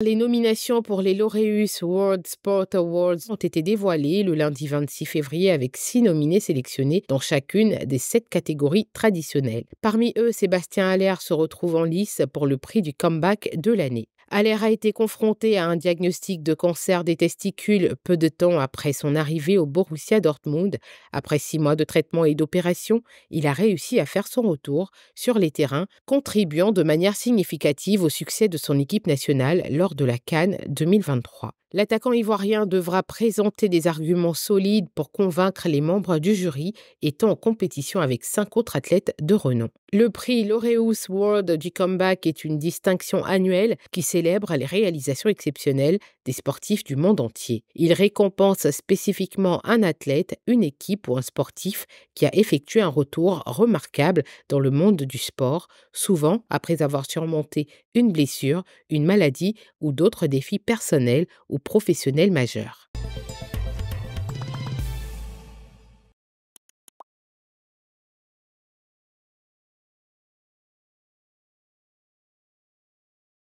Les nominations pour les Laureus World Sport Awards ont été dévoilées le lundi 26 février avec six nominés sélectionnés dans chacune des sept catégories traditionnelles. Parmi eux, Sébastien Allaire se retrouve en lice pour le prix du comeback de l'année. Aller a été confronté à un diagnostic de cancer des testicules peu de temps après son arrivée au Borussia Dortmund. Après six mois de traitement et d'opération, il a réussi à faire son retour sur les terrains, contribuant de manière significative au succès de son équipe nationale lors de la Cannes 2023. L'attaquant ivoirien devra présenter des arguments solides pour convaincre les membres du jury, étant en compétition avec cinq autres athlètes de renom. Le prix Laureus World du Comeback est une distinction annuelle qui célèbre les réalisations exceptionnelles des sportifs du monde entier. Il récompense spécifiquement un athlète, une équipe ou un sportif qui a effectué un retour remarquable dans le monde du sport, souvent après avoir surmonté une blessure, une maladie ou d'autres défis personnels ou professionnel professionnels majeurs.